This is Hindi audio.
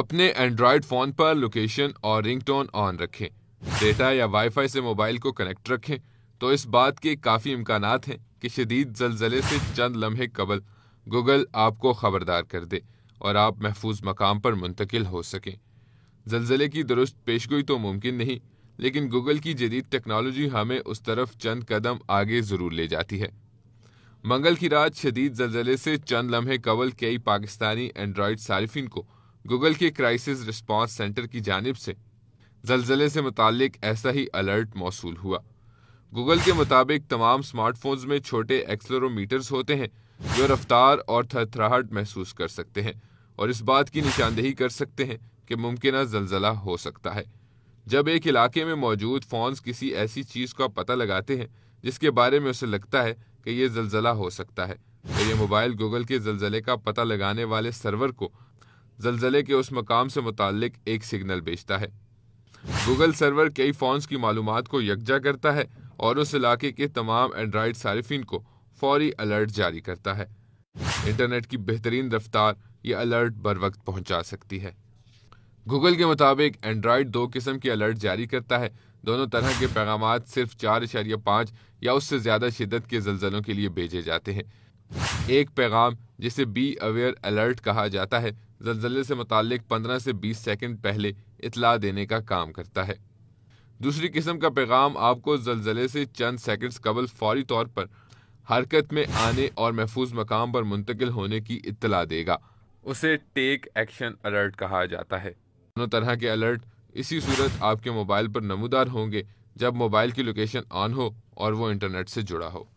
अपने एंड्रॉयड फ़ोन पर लोकेशन और रिंगटोन ऑन रखें डेटा या वाईफाई से मोबाइल को कनेक्ट रखें तो इस बात के काफ़ी इम्कान हैं कि शदीद जलजले से चंद लम्हे कबल गूगल आपको ख़बरदार कर दे और आप महफूज मकाम पर मुंतकिल हो सकें जलजले की दुरुस्त पेशगोई तो मुमकिन नहीं लेकिन गूगल की जदीद टेक्नोलॉजी हमें उस तरफ चंद कदम आगे ज़रूर ले जाती है मंगल की रात शदीद जलजले से चंद लम्हे कबल कई पाकिस्तानी एंड्रॉयड सार्फिन को गूगल के क्राइसिस रिस्पांस सेंटर की जानब से जलजले से मुतक ऐसा ही अलर्ट मौसू हुआ गूगल के मुताबिक तमाम स्मार्टफोन्स में छोटे एक्सलोरोमीटर्स होते हैं जो रफ्तार और थरथराहट महसूस कर सकते हैं और इस बात की निशानदेही कर सकते हैं कि मुमकिन जलजला हो सकता है जब एक इलाके में मौजूद फोन्स किसी ऐसी चीज़ का पता लगाते हैं जिसके बारे में उसे लगता है कि यह जलजला हो सकता है तो ये मोबाइल गूगल के जलजले का पता लगाने वाले सर्वर को जलजले के उस मकाम से मुतक एक सिग्नल भेजता है गूगल सर्वर कई फ़ोन्स की मालूम को यकजा करता है और उस इलाके के तमाम एंड्रॉयड सार्फिन को फौरी अलर्ट जारी करता है इंटरनेट की बेहतरीन रफ्तार ये अलर्ट बर वक्त पहुंचा सकती है गूगल के मुताबिक एंड्रॉयड दो किस्म के अलर्ट जारी करता है दोनों तरह के पैगाम सिर्फ चार इशारिया पाँच या उससे ज़्यादा शिदत के जलजलों के लिए भेजे जाते हैं एक पैगाम जिसे बी अवेयर अलर्ट कहा जाता है जलजले से मुतक पंद्रह से बीस सेकेंड पहले इतला देने का काम करता है दूसरी किस्म का पैगाम आपको जलजले से चंद सेकंड्स कबल फौरी तौर पर हरकत में आने और महफूज मकाम पर मुंतकिल होने की इतला देगा उसे टेक एक्शन अलर्ट कहा जाता है दोनों तरह के अलर्ट इसी सूरत आपके मोबाइल पर नमूदार होंगे जब मोबाइल की लोकेशन ऑन हो और वो इंटरनेट से जुड़ा हो